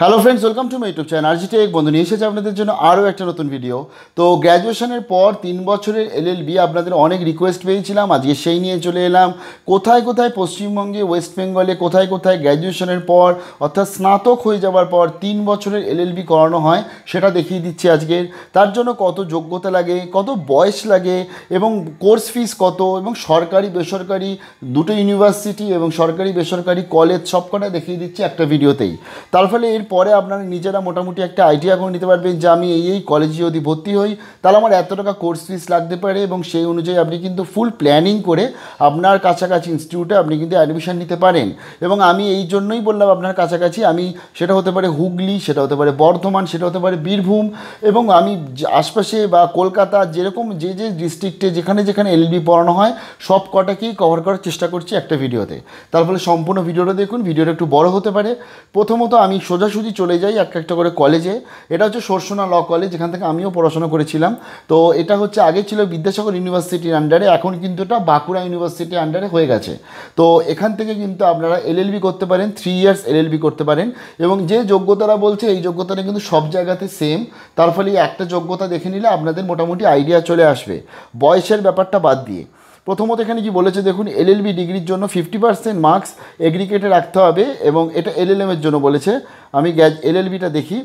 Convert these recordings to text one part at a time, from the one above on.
hello friends welcome to my YouTube channel আর GT এক বন্ধু নিয়ে এসেছে আপনাদের জন্য আরও একটা নতুন ভিডিও তো গ্র্যাজুয়েশনের পর তিন বছরের এলএলবি আপনাদের অনেক রিকোয়েস্ট পেয়েছিলাম আজকে সেই নিয়ে চলে এলাম কোথায় কোথায় পশ্চিমবঙ্গে ওয়েস্ট বেঙ্গলে কোথায় কোথায় গ্র্যাজুয়েশনের পর অর্থাৎ স্নাতক হয়ে যাওয়ার পর তিন বছরের এলএলবি করানো হয় সেটা দেখিয়ে দিচ্ছি আজকের তার জন্য কত যোগ্যতা লাগে কত বয়স লাগে এবং কোর্স ফিস কত এবং সরকারি বেসরকারি দুটো ইউনিভার্সিটি এবং সরকারি বেসরকারি কলেজ সবকটা দেখিয়ে দিচ্ছি একটা ভিডিওতেই তার ফলে এর পরে আপনারা নিজেরা মোটামুটি একটা আইডিয়া করে নিতে পারবেন যে আমি এই এই কলেজে যদি ভর্তি হই তাহলে আমার এত টাকা কোর্স ফিস লাগতে পারে এবং সেই অনুযায়ী আপনি কিন্তু ফুল প্ল্যানিং করে আপনার কাছাকাছি ইনস্টিটিউটে আপনি কিন্তু অ্যাডমিশান নিতে পারেন এবং আমি এই জন্যই বললাম আপনার কাছাকাছি আমি সেটা হতে পারে হুগলি সেটা হতে পারে বর্ধমান সেটা হতে পারে বীরভূম এবং আমি আশপাশে বা কলকাতা যেরকম যে যে ডিস্ট্রিক্টে যেখানে যেখানে এলবি পড়ানো হয় সব কটাকেই কভার করার চেষ্টা করছি একটা ভিডিওতে তার ফলে সম্পূর্ণ ভিডিওটা দেখুন ভিডিওটা একটু বড় হতে পারে প্রথমত আমি সোজা সোজাসুজি চলে যাই এক একটা করে কলেজে এটা হচ্ছে সরসোনা ল কলেজ যেখান থেকে আমিও পড়াশোনা করেছিলাম তো এটা হচ্ছে আগে ছিল বিদ্যাসাগর ইউনিভার্সিটির আন্ডারে এখন কিন্তু এটা বাঁকুড়া ইউনিভার্সিটির আন্ডারে হয়ে গেছে তো এখান থেকে কিন্তু আপনারা এলএলবি করতে পারেন থ্রি ইয়ার্স এলএলবি করতে পারেন এবং যে যোগ্যতারা বলছে এই যোগ্যতাটা কিন্তু সব জায়গাতে সেম তার ফলে একটা যোগ্যতা দেখে নিলে আপনাদের মোটামুটি আইডিয়া চলে আসবে বয়সের ব্যাপারটা বাদ দিয়ে প্রথমত এখানে কি বলেছে দেখুন এলএলবি ডিগ্রির জন্য ফিফটি পার্সেন্ট মার্কস এগ্রিকেটে রাখতে হবে এবং এটা এলএলএমের জন্য বলেছে আমি গ্যাজ এলএলবিটা দেখি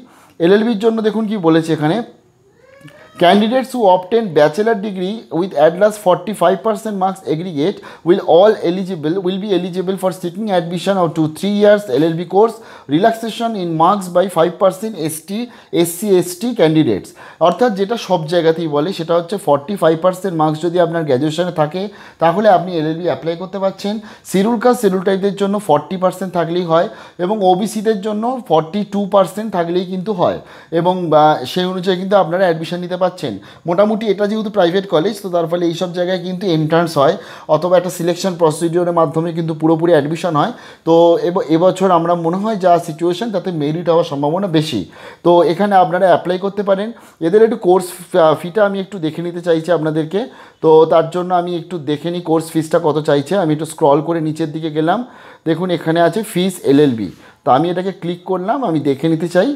এলএলবির জন্য দেখুন কি বলেছে এখানে Candidates who obtain bachelor degree with at least 45% marks aggregate will all eligible will be eligible for seeking admission up to 3 years LLB course relaxation in marks by 5% ST SC ST candidates অর্থাৎ যেটা সব জায়গাতেই বলে সেটা হচ্ছে 45% marks যদি আপনার গ্র্যাজুয়েশনে থাকে তাহলে আপনি এলএলবি অ্যাপ্লাই করতে পারছেন সিরুল কাস্ট সিরুল টাইপদের জন্য 40% থাকলেই হয় এবং ওবিসিদের জন্য 42% থাকলেই কিন্তু হয় এবং সেই অনুযায়ী কিন্তু আপনারা অ্যাডমিশন নিতে পাচ্ছেন মোটামুটি এটা যেহেতু প্রাইভেট কলেজ তো তার ফলে এইসব জায়গায় কিন্তু এন্ট্রান্স হয় অথবা একটা সিলেকশন প্রসিডিওরের মাধ্যমে কিন্তু পুরোপুরি অ্যাডমিশন হয় তো এবছর আমরা মনে হয় যা সিচুয়েশান তাতে মেরিট হওয়ার সম্ভাবনা বেশি তো এখানে আপনারা অ্যাপ্লাই করতে পারেন এদের একটু কোর্স ফিটা আমি একটু দেখে নিতে চাইছি আপনাদেরকে তো তার জন্য আমি একটু দেখে নিই কোর্স ফিসটা কত চাইছে আমি একটু স্ক্রল করে নিচের দিকে গেলাম দেখুন এখানে আছে ফিস এলএলবি তো আমি এটাকে ক্লিক করলাম আমি দেখে নিতে চাই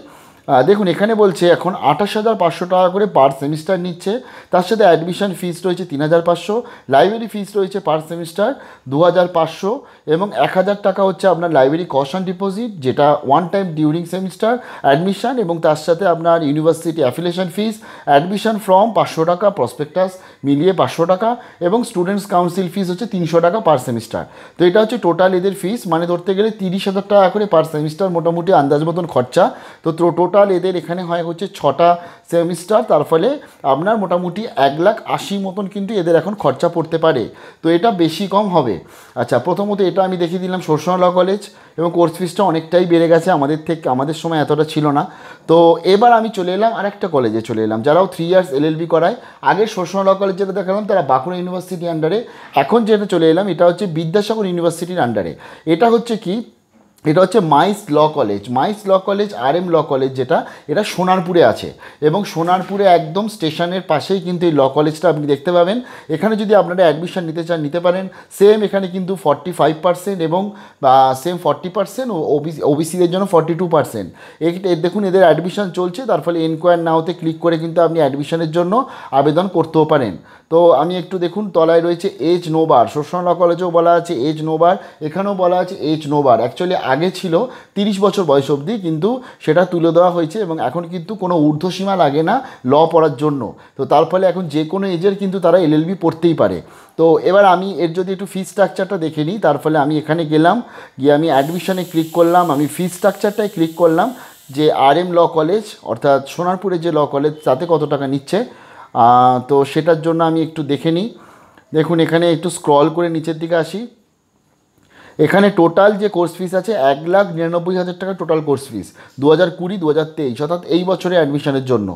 দেখুন এখানে বলছে এখন আঠাশ হাজার পাঁচশো টাকা করে পার সেমিস্টার নিচ্ছে তার সাথে অ্যাডমিশন ফিস রয়েছে তিন হাজার পাঁচশো লাইব্রেরি ফিস রয়েছে পার সেমিস্টার দু হাজার পাঁচশো এবং এক হাজার টাকা হচ্ছে আপনার লাইব্রেরি কশন ডিপোজিট যেটা one time during semester admission এবং তার সাথে আপনার university affiliation fees admission form পাঁচশো টাকা প্রসপেক্টাস মিলিয়ে পাঁচশো টাকা এবং স্টুডেন্টস কাউন্সিল ফিস হচ্ছে তিনশো টাকা পার সেমিস্টার তো এটা হচ্ছে টোটাল এদের ফিস মানে ধরতে গেলে তিরিশ হাজার টাকা করে পার সেমিস্টার মোটামুটি আন্দাজ মতন খরচা তো টোটাল টোটাল এদের এখানে হয় হচ্ছে ছটা সেমিস্টার তার ফলে আপনার মোটামুটি এক লাখ আশি মতন কিন্তু এদের এখন খরচা পড়তে পারে তো এটা বেশি কম হবে আচ্ছা প্রথমত এটা আমি দেখিয়ে দিলাম সোরসোনা ল কলেজ এবং কোর্স ফিসটা অনেকটাই বেড়ে গেছে আমাদের থেকে আমাদের সময় এতটা ছিল না তো এবার আমি চলে এলাম আরেকটা কলেজে চলে এলাম যারাও থ্রি ইয়ার্স এলএলবি করায় আগে সোরসোনা ল কলেজ যেটা দেখালাম তারা বাঁকুড়া ইউনিভার্সিটি আন্ডারে এখন যেটা চলে এলাম এটা হচ্ছে বিদ্যাসাগর ইউনিভার্সিটির আন্ডারে এটা হচ্ছে কি এটা হচ্ছে মাইস ল কলেজ মাইস ল কলেজ আর এম ল কলেজ যেটা এটা সোনারপুরে আছে এবং সোনারপুরে একদম স্টেশনের পাশেই কিন্তু এই ল কলেজটা আপনি দেখতে পাবেন এখানে যদি আপনারা অ্যাডমিশান নিতে চান নিতে পারেন সেম এখানে কিন্তু ফর্টি ফাইভ পার্সেন্ট এবং সেম ফর্টি পার্সেন্ট ওবিসি ওবিসিদের জন্য ফর্টি টু পার্সেন্ট দেখুন এদের অ্যাডমিশান চলছে তার ফলে এনকোয়ার নাওতে ক্লিক করে কিন্তু আপনি অ্যাডমিশনের জন্য আবেদন করতেও পারেন তো আমি একটু দেখুন তলায় রয়েছে এইচ নোবার সোশ্যাল ল কলেজেও বলা আছে এইচ নোবার এখানেও বলা আছে এইচ নোবার অ্যাকচুয়ালি আগে ছিল তিরিশ বছর বয়স অবধি কিন্তু সেটা তুলে দেওয়া হয়েছে এবং এখন কিন্তু কোনো ঊর্ধ্বসীমা লাগে না ল পড়ার জন্য তো তার ফলে এখন যে কোনো এজের কিন্তু তারা এলএলবি পড়তেই পারে তো এবার আমি এর যদি একটু ফি স্ট্রাকচারটা দেখে নিই তার ফলে আমি এখানে গেলাম গিয়ে আমি অ্যাডমিশনে ক্লিক করলাম আমি ফি স্ট্রাকচারটায় ক্লিক করলাম যে আর এম ল কলেজ অর্থাৎ সোনারপুরে যে ল কলেজ তাতে কত টাকা নিচ্ছে তো সেটার জন্য আমি একটু দেখে নিই দেখুন এখানে একটু স্ক্রল করে নিচের দিকে আসি এখানে টোটাল যে কোর্স ফিস আছে এক লাখ নিরানব্বই হাজার টাকা টোটাল কোর্স ফিস দু হাজার কুড়ি দু হাজার তেইশ অর্থাৎ এই বছরে অ্যাডমিশনের জন্য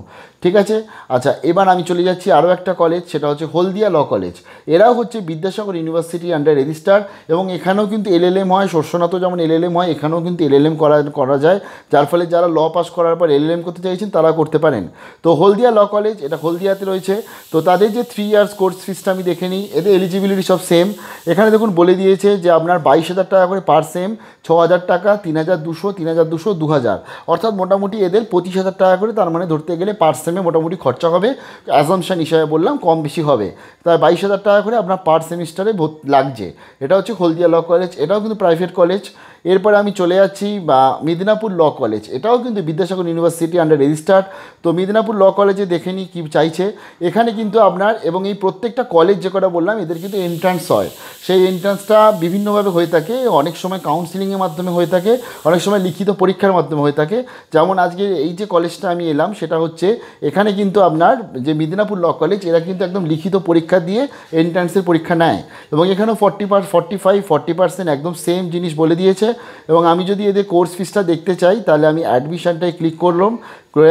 ঠিক আছে আচ্ছা এবার আমি চলে যাচ্ছি আরও একটা কলেজ সেটা হচ্ছে হলদিয়া ল কলেজ এরাও হচ্ছে বিদ্যাসাগর ইউনিভার্সিটি আন্ডার রেজিস্টার এবং এখানেও কিন্তু এলএলএম হয় শস্যনাথও যেমন এল হয় এখানেও কিন্তু এলএলএম করা করা যায় যার ফলে যারা ল পাস করার পর এল করতে চাইছেন তারা করতে পারেন তো হলদিয়া ল কলেজ এটা হলদিয়াতে রয়েছে তো তাদের যে থ্রি ইয়ার্স কোর্স ফিসটা আমি দেখে নিই এদের এলিজিবিলিটি সব সেম এখানে দেখুন বলে দিয়েছে যে আপনার বাইশ হাজার টাকা করে পার সেম ছ হাজার টাকা তিন হাজার দুশো তিন হাজার দুশো দু হাজার অর্থাৎ মোটামুটি এদের পঁচিশ হাজার টাকা করে তার মানে ধরতে গেলে পার সেমে মোটামুটি খরচা হবে অ্যাসামশান হিসাবে বললাম কম বেশি হবে তাই বাইশ হাজার টাকা করে আপনার পার সেমিস্টারে লাগছে এটা হচ্ছে হলদিয়া ল কলেজ এটাও কিন্তু প্রাইভেট কলেজ এরপরে আমি চলে যাচ্ছি বা মেদিনীপুর ল কলেজ এটাও কিন্তু বিদ্যাসাগর ইউনিভার্সিটি আন্ডার রেজিস্টার্ড তো মেদিনীপুর ল কলেজে দেখে নিই কী চাইছে এখানে কিন্তু আপনার এবং এই প্রত্যেকটা কলেজ যে কটা বললাম এদের কিন্তু এন্ট্রান্স হয় সেই এন্ট্রান্সটা বিভিন্নভাবে হয়ে থাকে অনেক সময় কাউন্সিলিংয়ের মাধ্যমে হয়ে থাকে অনেক সময় লিখিত পরীক্ষার মাধ্যমে হয়ে থাকে যেমন আজকে এই যে কলেজটা আমি এলাম সেটা হচ্ছে এখানে কিন্তু আপনার যে মেদিনীপুর ল কলেজ এরা কিন্তু একদম লিখিত পরীক্ষা দিয়ে এন্ট্রান্সের পরীক্ষা নেয় এবং এখানেও forty per forty five forty percent একদম সেম জিনিস বলে দিয়েছে এবং আমি যদি এদের কোর্স ফিসটা দেখতে চাই তাহলে আমি অ্যাডমিশানটায় ক্লিক করলাম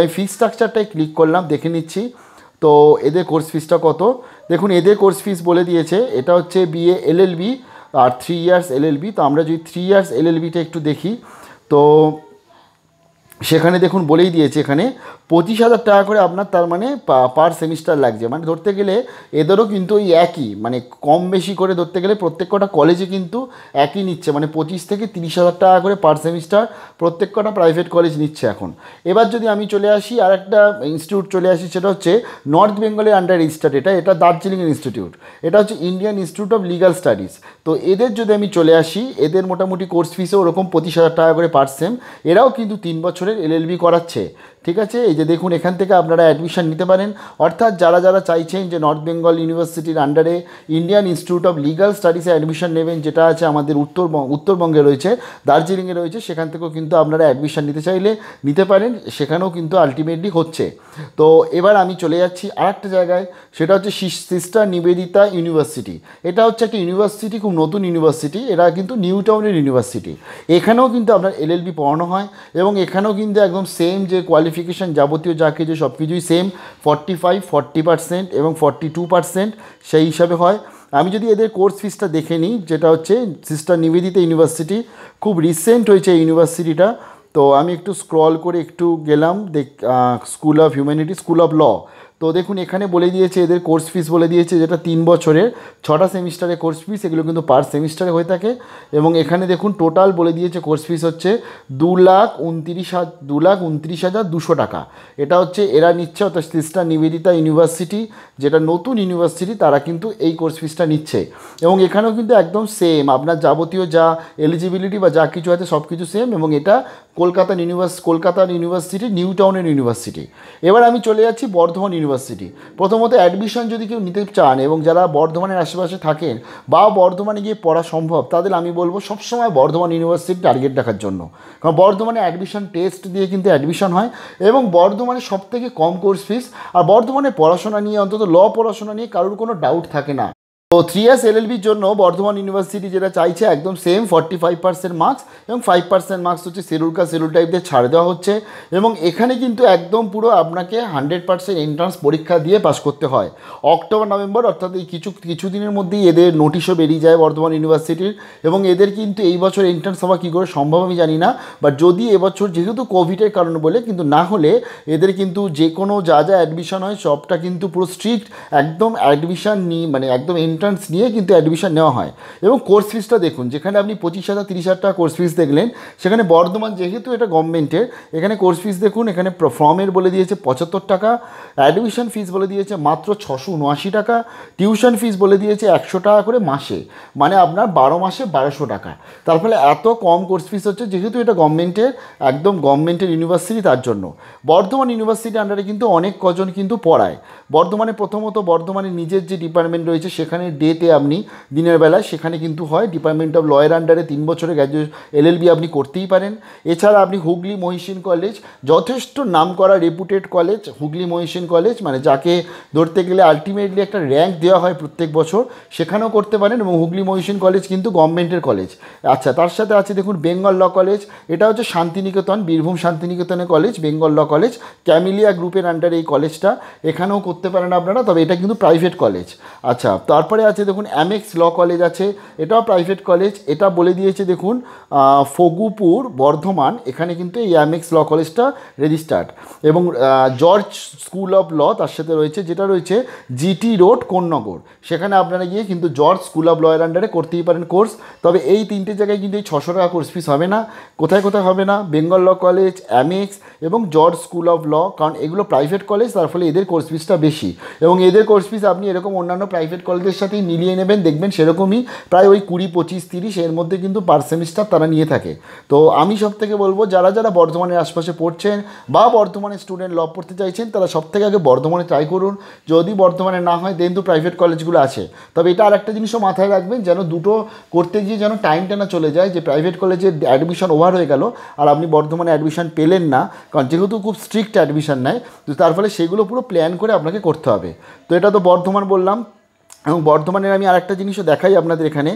আমি ফিস স্ট্রাকচারটায় ক্লিক করলাম দেখে নিচ্ছি তো এদের কোর্স ফিসটা কত দেখুন এদের কোর্স ফিস বলে দিয়েছে এটা হচ্ছে বিএ এলএলবি আর থ্রি ইয়ার্স এলএলবি তো আমরা যদি থ্রি ইয়ার্স এলএলবিটা একটু দেখি তো সেখানে দেখুন বলেই দিয়েছে এখানে পঁচিশ হাজার টাকা করে আপনার তার মানে পার সেমিস্টার লাগছে মানে ধরতে গেলে এদেরও কিন্তু ওই একই মানে কম বেশি করে ধরতে গেলে প্রত্যেক কটা কলেজে কিন্তু একই নিচ্ছে মানে পঁচিশ থেকে তিরিশ হাজার টাকা করে পার সেমিস্টার প্রত্যেক কটা প্রাইভেট কলেজ নিচ্ছে এখন এবার যদি আমি চলে আসি আর একটা ইনস্টিটিউট চলে আসি সেটা হচ্ছে নর্থ বেঙ্গলের আন্ডার রেজিস্টার্ড এটা এটা দার্জিলিং ইনস্টিটিউট এটা হচ্ছে Indian institute of legal studies তো এদের যদি আমি চলে আসি এদের মোটামুটি কোর্স ফিসও ওরকম পঁচিশ হাজার টাকা করে পার সেম এরাও কিন্তু তিন বছরের এলএলবি করাচ্ছে ঠিক আছে এই যে দেখুন এখান থেকে আপনারা অ্যাডমিশান নিতে পারেন অর্থাৎ যারা যারা চাইছেন যে নর্থ বেঙ্গল ইউনিভার্সিটির আন্ডারে ইন্ডিয়ান ইনস্টিটিউট অফ লিগাল স্টাডিসে অ্যাডমিশান নেবেন যেটা আছে আমাদের উত্তর উত্তরবঙ্গে রয়েছে দার্জিলিংয়ে রয়েছে সেখান থেকেও কিন্তু আপনারা অ্যাডমিশান নিতে চাইলে নিতে পারেন সেখানেও কিন্তু আলটিমেটলি হচ্ছে তো এবার আমি চলে যাচ্ছি আর একটা জায়গায় সেটা হচ্ছে সিস্টার নিবেদিতা ইউনিভার্সিটি এটা হচ্ছে একটা ইউনিভার্সিটি খুব নতুন ইউনিভার্সিটি এরা কিন্তু নিউ টাউনের ইউনিভার্সিটি এখানেও কিন্তু আপনার এলএলবি পড়ানো হয় এবং এখানেও কিন্তু একদম সেম যে কোয়ালিটি কোয়ালিফিকেশান যাবতীয় যা কিছু সব কিছুই same forty five forty percent এবং ফর্টি টু পার্সেন্ট সেই হিসাবে হয় আমি যদি এদের কোর্স ফিসটা দেখে নিই যেটা হচ্ছে সিস্টার নিবেদিতা ইউনিভার্সিটি খুব রিসেন্ট হয়েছে এই ইউনিভার্সিটিটা তো আমি একটু স্ক্রল করে একটু গেলাম দেখ school of humanity school of law তো দেখুন এখানে বলে দিয়েছে এদের কোর্স ফিস বলে দিয়েছে যেটা তিন বছরের ছটা সেমিস্টারে কোর্স ফিস এগুলো কিন্তু পার সেমিস্টারে হয়ে থাকে এবং এখানে দেখুন টোটাল বলে দিয়েছে কোর্স ফিস হচ্ছে দু লাখ উনত্রিশ হাজার দু লাখ উনত্রিশ হাজার দুশো টাকা এটা হচ্ছে এরা নিচ্ছে অর্থাৎ সিস্টার নিবেদিতা ইউনিভার্সিটি যেটা নতুন ইউনিভার্সিটি তারা কিন্তু এই কোর্স ফিসটা নিচ্ছে এবং এখানেও কিন্তু একদম সেম আপনার যাবতীয় যা এলিজিবিলিটি বা যা কিছু আছে সব কিছু সেম এবং এটা কলকাতা ইউনিভার্স কলকাতার ইউনিভার্সিটি নিউ টাউনের ইউনিভার্সিটি এবার আমি চলে যাচ্ছি বর্ধমান ইউনিভার্সিটি ইউনিভার্সিটি প্রথমত অ্যাডমিশন যদি কেউ নিতে চান এবং যারা বর্ধমানের আশেপাশে থাকেন বা বর্ধমানে গিয়ে পড়া সম্ভব তাদের আমি বলবো সবসময় বর্ধমান ইউনিভার্সিটি টার্গেট রাখার জন্য কারণ বর্ধমানে অ্যাডমিশন টেস্ট দিয়ে কিন্তু অ্যাডমিশন হয় এবং বর্ধমানে সবথেকে কম কোর্স ফিস আর বর্ধমানে পড়াশোনা নিয়ে অন্তত ল পড়াশোনা নিয়ে কারোর কোনো ডাউট থাকে না তো থ্রি এস এলএলবির জন্য বর্ধমান ইউনিভার্সিটি যেটা চাইছে একদম same forty five percent marks এবং ফাইভ পার্সেন্ট মার্কস হচ্ছে শিডিউল সেরুল শিডিউল টাইপদের ছাড় দেওয়া হচ্ছে এবং এখানে কিন্তু একদম পুরো আপনাকে হান্ড্রেড পার্সেন্ট এন্ট্রান্স পরীক্ষা দিয়ে পাশ করতে হয় অক্টোবর নভেম্বর অর্থাৎ এই কিছু কিছু দিনের মধ্যেই এদের নোটিশও বেরিয়ে যায় বর্ধমান ইউনিভার্সিটির এবং এদের কিন্তু এই বছর এন্ট্রান্স হওয়া কী করে সম্ভব আমি জানি না বাট যদি এবছর যেহেতু কোভিডের কারণ বলে কিন্তু না হলে এদের কিন্তু যে কোনো যা যা অ্যাডমিশন হয় সবটা কিন্তু পুরো স্ট্রিক্ট একদম অ্যাডমিশন নিয়ে মানে একদম এন্ট্রান্স নিয়ে কিন্তু অ্যাডমিশান নেওয়া হয় এবং কোর্স ফিসটা দেখুন যেখানে আপনি পঁচিশ হাজার তিরিশ হাজার টাকা কোর্স ফিস দেখলেন সেখানে বর্ধমান যেহেতু এটা গভর্নমেন্টের এখানে কোর্স ফিস দেখুন এখানে ফর্মের বলে দিয়েছে পঁচাত্তর টাকা অ্যাডমিশন ফিস বলে দিয়েছে মাত্র ছশো উনআশি টাকা টিউশন ফিস বলে দিয়েছে একশো টাকা করে মাসে মানে আপনার বারো মাসে বারোশো টাকা তার ফলে এত কম কোর্স ফিস হচ্ছে যেহেতু এটা গভর্নমেন্টের একদম গভর্নমেন্টের ইউনিভার্সিটি তার জন্য বর্ধমান ইউনিভার্সিটি আন্ডারে কিন্তু অনেক কজন কিন্তু পড়ায় বর্ধমানে প্রথমত বর্ধমানে নিজের যে ডিপার্টমেন্ট রয়েছে সেখানে সেখানে ডেতে আপনি দিনের বেলা সেখানে কিন্তু হয় ডিপার্টমেন্ট অফ লয়ের আন্ডারে তিন বছরের গ্র্যাজুয়েশন এল আপনি করতেই পারেন এছাড়া আপনি হুগলি মহিষিন কলেজ যথেষ্ট নাম করা reputed college Hooghly Mohsin college মানে যাকে ধরতে গেলে আলটিমেটলি একটা র্যাঙ্ক দেওয়া হয় প্রত্যেক বছর সেখানেও করতে পারেন এবং হুগলি মহিষিন কলেজ কিন্তু গভর্নমেন্টের কলেজ আচ্ছা তার সাথে আছে দেখুন বেঙ্গল ল কলেজ এটা হচ্ছে শান্তিনিকেতন বীরভূম শান্তিনিকেতনে college Bengal law college Camellia গ্রুপের আন্ডারে এই কলেজটা এখানেও করতে পারেন আপনারা তবে এটা কিন্তু প্রাইভেট কলেজ আচ্ছা তারপর নম্বরে আছে দেখুন অ্যামেক্স ল কলেজ আছে এটাও প্রাইভেট কলেজ এটা বলে দিয়েছে দেখুন ফগুপুর বর্ধমান এখানে কিন্তু এই অ্যামেক্স ল কলেজটা রেজিস্টার্ড এবং জর্জ স্কুল অফ ল তার সাথে রয়েছে যেটা রয়েছে জিটি রোড কোন্নগর সেখানে আপনারা গিয়ে কিন্তু জর্জ স্কুল অফ লয়ের আন্ডারে করতেই পারেন কোর্স তবে এই তিনটে জায়গায় কিন্তু এই ছশো টাকা কোর্স ফিস হবে না কোথায় কোথায় হবে না বেঙ্গল ল কলেজ অ্যামেক্স এবং জর্জ স্কুল অফ ল কারণ এগুলো প্রাইভেট কলেজ তার ফলে এদের কোর্স ফিসটা বেশি এবং এদের কোর্স ফিস আপনি এরকম অন্যান্য প্রাইভেট কলেজের সাথে সাথেই মিলিয়ে নেবেন দেখবেন সেরকমই প্রায় ওই কুড়ি পঁচিশ তিরিশ এর মধ্যে কিন্তু পার সেমিস্টার তারা নিয়ে থাকে তো আমি সব থেকে বলবো যারা যারা বর্ধমানের আশপাশে পড়ছেন বা বর্ধমানে স্টুডেন্ট ল পড়তে চাইছেন তারা সব থেকে আগে বর্ধমানে ট্রাই করুন যদি বর্ধমানে না হয় দেন তো প্রাইভেট কলেজগুলো আছে তবে এটা আর একটা জিনিসও মাথায় রাখবেন যেন দুটো করতে গিয়ে যেন টাইমটা না চলে যায় যে প্রাইভেট কলেজের অ্যাডমিশন ওভার হয়ে গেল আর আপনি বর্ধমানে অ্যাডমিশন পেলেন না কারণ যেহেতু খুব স্ট্রিক্ট অ্যাডমিশন নেয় তো তার ফলে সেগুলো পুরো প্ল্যান করে আপনাকে করতে হবে তো এটা তো বর্ধমান বললাম এবং বর্ধমানের আমি আরেকটা জিনিসও দেখাই আপনাদের এখানে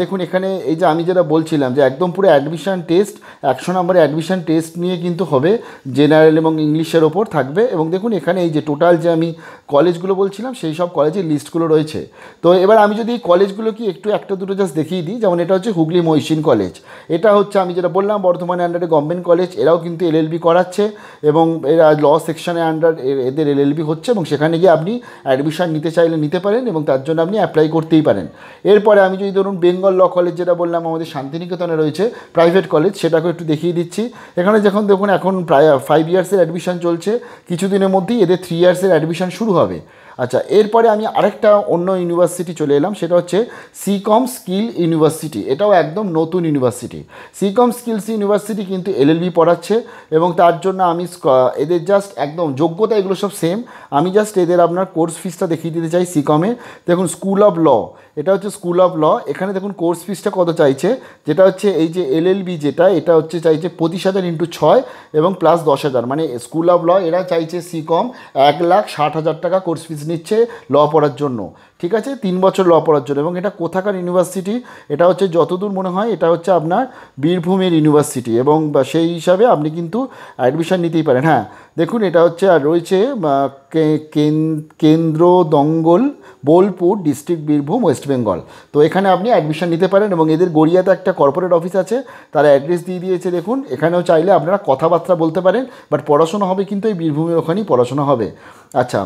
দেখুন এখানে এই যে আমি যেটা বলছিলাম যে একদম পুরো অ্যাডমিশান টেস্ট একশো নম্বরে অ্যাডমিশান টেস্ট নিয়ে কিন্তু হবে জেনারেল এবং ইংলিশের ওপর থাকবে এবং দেখুন এখানে এই যে টোটাল যে আমি কলেজগুলো বলছিলাম সেই সব কলেজের লিস্টগুলো রয়েছে তো এবার আমি যদি এই কলেজগুলো কি একটু একটা দুটো জাস্ট দেখিয়ে দিই যেমন এটা হচ্ছে হুগলি মহসিন কলেজ এটা হচ্ছে আমি যেটা বললাম বর্ধমানের আন্ডারে গভর্নমেন্ট কলেজ এরাও কিন্তু এলএলবি করাচ্ছে এবং এরা ল সেকশনের আন্ডার এদের এলএলবি হচ্ছে এবং সেখানে গিয়ে আপনি অ্যাডমিশান নিতে চাইলে নিতে পারেন এবং তার জন্য আপনি অ্যাপ্লাই করতেই পারেন এরপরে আমি যদি ধরুন বেঙ্গল ল কলেজ যেটা বললাম আমাদের শান্তিনিকেতনে রয়েছে প্রাইভেট কলেজ সেটাকেও একটু দেখিয়ে দিচ্ছি এখানে যখন দেখুন এখন প্রায় ফাইভ ইয়ার্সের অ্যাডমিশন চলছে কিছুদিনের মধ্যেই এদের থ্রি ইয়ার্সের অ্যাডমিশন শুরু হবে আচ্ছা এরপরে আমি আরেকটা অন্য ইউনিভার্সিটি চলে এলাম সেটা হচ্ছে সিকম স্কিল ইউনিভার্সিটি এটাও একদম নতুন ইউনিভার্সিটি সিকম স্কিলস ইউনিভার্সিটি কিন্তু এলএলবি পড়াচ্ছে এবং তার জন্য আমি এদের জাস্ট একদম যোগ্যতা এগুলো সব সেম আমি জাস্ট এদের আপনার কোর্স ফিসটা দেখিয়ে দিতে চাই সিকমে দেখুন স্কুল অফ ল এটা হচ্ছে স্কুল অফ ল এখানে দেখুন কোর্স ফিসটা কত চাইছে যেটা হচ্ছে এই যে এলএলবি যেটা এটা হচ্ছে চাইছে পঁচিশ হাজার ইন্টু ছয় এবং প্লাস দশ হাজার মানে স্কুল অফ ল এরা চাইছে সি কম এক লাখ ষাট হাজার টাকা কোর্স ফিস নিচ্ছে ল পড়ার জন্য ঠিক আছে তিন বছর ল পড়ার জন্য এবং এটা কোথাকার ইউনিভার্সিটি এটা হচ্ছে যতদূর মনে হয় এটা হচ্ছে আপনার বীরভূমের ইউনিভার্সিটি এবং সেই হিসাবে আপনি কিন্তু অ্যাডমিশান নিতেই পারেন হ্যাঁ দেখুন এটা হচ্ছে আর রয়েছে Kendradangal Bolpur district Birbhum west Bengal তো এখানে আপনি অ্যাডমিশান নিতে পারেন এবং এদের গড়িয়াতে একটা কর্পোরেট অফিস আছে তার অ্যাড্রেস দিয়ে দিয়েছে দেখুন এখানেও চাইলে আপনারা কথাবার্তা বলতে পারেন বাট পড়াশোনা হবে কিন্তু এই বীরভূমের ওখানেই পড়াশোনা হবে আচ্ছা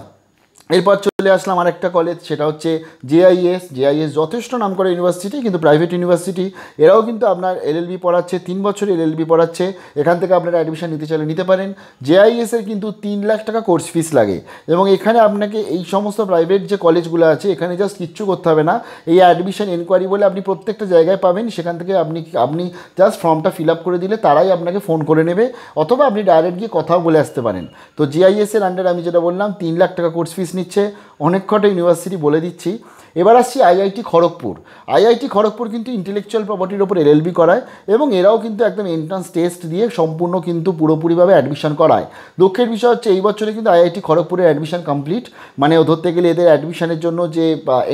এরপর চলে আসলাম আরেকটা কলেজ সেটা হচ্ছে জেআইএস জেআইএস যথেষ্ট নাম করে ইউনিভার্সিটি কিন্তু প্রাইভেট ইউনিভার্সিটি এরাও কিন্তু আপনার এলএলবি পড়াচ্ছে তিন বছর এলএলবি পড়াচ্ছে এখান থেকে আপনারা অ্যাডমিশন নিতে চাইলে নিতে পারেন জেআইএসের কিন্তু তিন লাখ টাকা কোর্স ফিস লাগে এবং এখানে আপনাকে এই সমস্ত প্রাইভেট যে কলেজগুলো আছে এখানে জাস্ট কিচ্ছু করতে হবে না এই অ্যাডমিশন এনকোয়ারি বলে আপনি প্রত্যেকটা জায়গায় পাবেন সেখান থেকে আপনি আপনি জাস্ট ফর্মটা ফিল আপ করে দিলে তারাই আপনাকে ফোন করে নেবে অথবা আপনি ডাইরেক্ট গিয়ে কথাও বলে আসতে পারেন তো জিআইএসের আন্ডারে আমি যেটা বললাম তিন লাখ টাকা কোর্স ফিস নিচ্ছে অনেক কটা ইউনিভার্সিটি বলে দিচ্ছি এবার আসছি আইআইটি খড়গপুর আইআইটি খড়গপুর কিন্তু ইন্টেলেকচুয়াল প্রপার্টির ওপর এলএলবি করায় এবং এরাও কিন্তু একদম এন্ট্রান্স টেস্ট দিয়ে সম্পূর্ণ কিন্তু পুরোপুরিভাবে অ্যাডমিশন করায় দুঃখের বিষয় হচ্ছে এই বছরে কিন্তু আইআইটি খড়গপুরের অ্যাডমিশন কমপ্লিট মানে ধরতে গেলে এদের অ্যাডমিশনের জন্য যে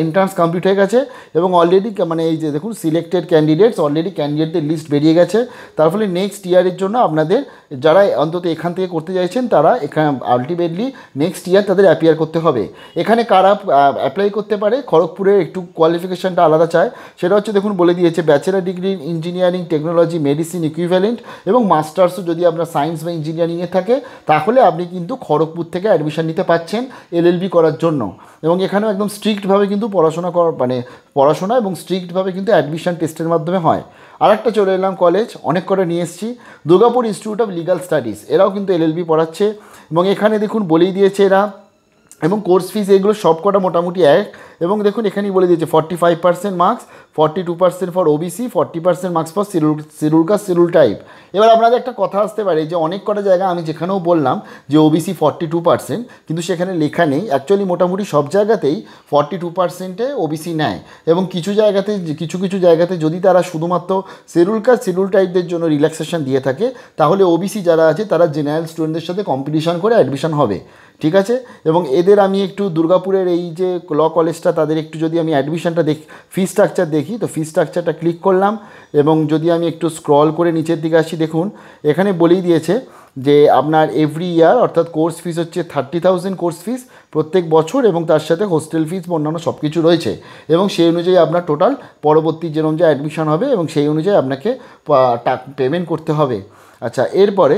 এন্ট্রান্স কমপ্লিট হয়ে গেছে এবং অলরেডি মানে এই যে দেখুন সিলেক্টেড ক্যান্ডিডেটস অলরেডি ক্যান্ডিডেটদের লিস্ট বেরিয়ে গেছে তার ফলে নেক্সট ইয়ারের জন্য আপনাদের যারা অন্তত এখান থেকে করতে চাইছেন তারা এখানে আলটিমেটলি নেক্সট ইয়ার তাদের অ্যাপিয়ার করতে হবে এখানে কারা অ্যাপ্লাই করতে পারে খড়গ খড়গপুরে একটু কোয়ালিফিকেশানটা আলাদা চায় সেটা হচ্ছে দেখুন বলে দিয়েছে bachelor degree in engineering technology medicine equivalent এবং মাস্টার্সও যদি আপনার সায়েন্স বা ইঞ্জিনিয়ারিংয়ে থাকে তাহলে আপনি কিন্তু খড়গপুর থেকে অ্যাডমিশান নিতে পাচ্ছেন এলএলবি করার জন্য এবং এখানেও একদম স্ট্রিক্টভাবে কিন্তু পড়াশোনা কর মানে পড়াশোনা এবং স্ট্রিক্টভাবে কিন্তু অ্যাডমিশান টেস্টের মাধ্যমে হয় আরেকটা চলে এলাম কলেজ অনেক করে নিয়ে এসেছি Durgapur institute of legal studies এরাও কিন্তু এলএলবি পড়াচ্ছে এবং এখানে দেখুন বলেই দিয়েছে এরা এবং কোর্স ফিস এগুলো সব কটা মোটামুটি এক এবং দেখুন এখানেই বলে দিয়েছে forty five percent marks forty two percent for OBC forty percent marks for schedule schedule caste schedule type এবার আপনাদের একটা কথা আসতে পারে যে অনেক কটা জায়গা আমি যেখানেও বললাম যে ওবিসি ফর্টি টু পার্সেন্ট কিন্তু সেখানে লেখা নেই অ্যাকচুয়ালি মোটামুটি সব জায়গাতেই ফর্টি টু পার্সেন্টে ওবিসি নেয় এবং কিছু জায়গাতে কিছু কিছু জায়গাতে যদি তারা শুধুমাত্র সিরুল কাস্ট সিরুল টাইপদের জন্য রিল্যাক্সেশন দিয়ে থাকে তাহলে ওবিসি যারা আছে তারা জেনারেল স্টুডেন্টদের সাথে কম্পিটিশন করে অ্যাডমিশন হবে ঠিক আছে এবং এদের আমি একটু দুর্গাপুরের এই যে ল কলেজটা তাদের একটু যদি আমি অ্যাডমিশনটা দেখি ফি স্ট্রাকচার দেখি তো ফি স্ট্রাকচারটা ক্লিক করলাম এবং যদি আমি একটু স্ক্রল করে নিচের দিকে আসি দেখুন এখানে বলেই দিয়েছে যে আপনার এভরি ইয়ার অর্থাৎ কোর্স ফিস হচ্ছে থার্টি থাউজেন্ড কোর্স ফিস প্রত্যেক বছর এবং তার সাথে হোস্টেল ফিস অন্যান্য সব কিছু রয়েছে এবং সেই অনুযায়ী আপনার টোটাল পরবর্তী যেরম যে অ্যাডমিশন হবে এবং সেই অনুযায়ী আপনাকে পেমেন্ট করতে হবে আচ্ছা এরপরে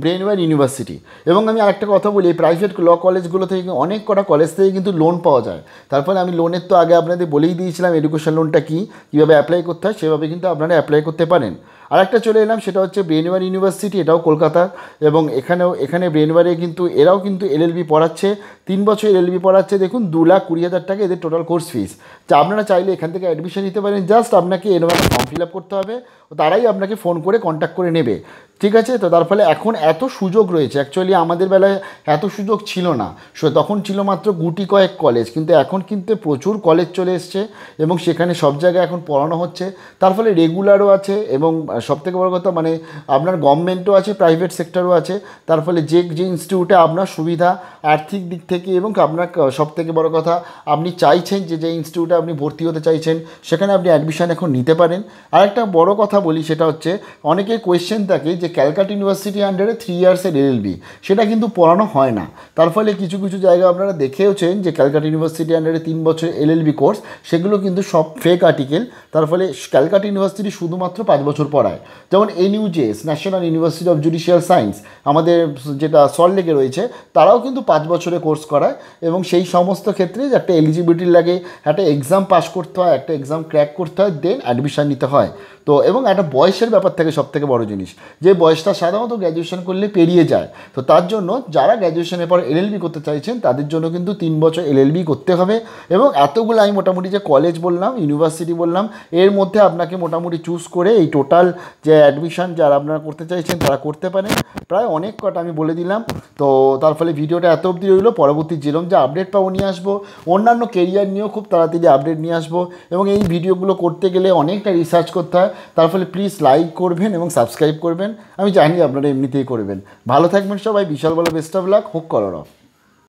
ব্রেনওয়ার ইউনিভার্সিটি এবং আমি আরেকটা কথা বলি এই প্রাইভেট ল কলেজগুলো থেকে অনেক কটা কলেজ থেকে কিন্তু লোন পাওয়া যায় তারপরে আমি লোনের তো আগে আপনাদের বলেই দিয়েছিলাম এডুকেশন লোনটা কী কীভাবে অ্যাপ্লাই করতে হয় সেভাবে কিন্তু আপনারা অ্যাপ্লাই করতে পারেন আরেকটা চলে এলাম সেটা হচ্ছে ব্রেনওয়ার ইউনিভার্সিটি এটাও কলকাতা এবং এখানেও এখানে ব্রেনওয়ারে কিন্তু এরাও কিন্তু এলএলবি পড়াচ্ছে তিন বছর এলএলবি পড়াচ্ছে দেখুন দু লাখ কুড়ি হাজার টাকা এদের টোটাল কোর্স ফিস যা আপনারা চাইলে এখান থেকে অ্যাডমিশন নিতে পারেন জাস্ট আপনাকে এনওয়ার ফর্ম ফিল আপ করতে হবে তারাই আপনাকে ফোন করে কন্ট্যাক্ট করে নেবে ঠিক আছে তো তার ফলে এখন এত সুযোগ রয়েছে অ্যাকচুয়ালি আমাদের বেলায় এত সুযোগ ছিল না সো তখন ছিল মাত্র গুটি কয়েক কলেজ কিন্তু এখন কিন্তু প্রচুর কলেজ চলে এসছে এবং সেখানে সব জায়গায় এখন পড়ানো হচ্ছে তার ফলে রেগুলারও আছে এবং সবথেকে বড় কথা মানে আপনার গভর্নমেন্টও আছে প্রাইভেট সেক্টরও আছে তার ফলে যে যে ইনস্টিটিউটে আপনার সুবিধা আর্থিক দিক থেকে এবং আপনার সব থেকে বড় কথা আপনি চাইছেন যে যে ইনস্টিটিউটে আপনি ভর্তি হতে চাইছেন সেখানে আপনি অ্যাডমিশন এখন নিতে পারেন আরেকটা বড় কথা বলি সেটা হচ্ছে অনেকে কোয়েশ্চেন থাকে যে ক্যালকাটা ইউনিভার্সিটি আন্ডারে থ্রি ইয়ার্সের এলএলবি সেটা কিন্তু পড়ানো হয় না তার ফলে কিছু কিছু জায়গা আপনারা দেখেওছেন যে ক্যালকাটা ইউনিভার্সিটি আন্ডারে তিন বছর এলএলবি কোর্স সেগুলো কিন্তু সব ফেক আর্টিকেল তার ফলে ক্যালকাটা ইউনিভার্সিটি শুধুমাত্র পাঁচ বছর পড়ায় যেমন NUJS national university of judicial science আমাদের যেটা সল্টলেকে রয়েছে তারাও কিন্তু পাঁচ বছরে কোর্স করায় এবং সেই সমস্ত ক্ষেত্রে একটা এলিজিবিলিটি লাগে একটা এক্সাম পাস করতে হয় একটা এক্সাম ক্র্যাক করতে হয় দেন অ্যাডমিশান নিতে হয় তো এবং একটা বয়সের ব্যাপার থাকে সব থেকে বড় জিনিস যে বয়সটা সাধারণত গ্র্যাজুয়েশন করলে পেরিয়ে যায় তো তার জন্য যারা গ্র্যাজুয়েশনের পর এলএলবি করতে চাইছেন তাদের জন্য কিন্তু তিন বছর এলএলবি করতে হবে এবং এতগুলো আমি মোটামুটি যে কলেজ বললাম ইউনিভার্সিটি বললাম এর মধ্যে আপনাকে মোটামুটি চুজ করে এই টোটাল যে অ্যাডমিশন যারা আপনারা করতে চাইছেন তারা করতে পারেন প্রায় অনেক কটা আমি বলে দিলাম তো তার ফলে ভিডিওটা এত অবধি রইল পরবর্তী যেরকম যে আপডেট পাবো নিয়ে আসবো অন্যান্য কেরিয়ার নিয়েও খুব তাড়াতাড়ি আপডেট নিয়ে আসবো এবং এই ভিডিওগুলো করতে গেলে অনেকটা রিসার্চ করতে হয় তার ফলে প্লিজ লাইক করবেন এবং সাবস্ক্রাইব করবেন আমি জানি আপনারা এমনিতেই করবেন ভালো থাকবেন সবাই বিশাল বলো বেস্ট অফ লাক হোক কলর অফ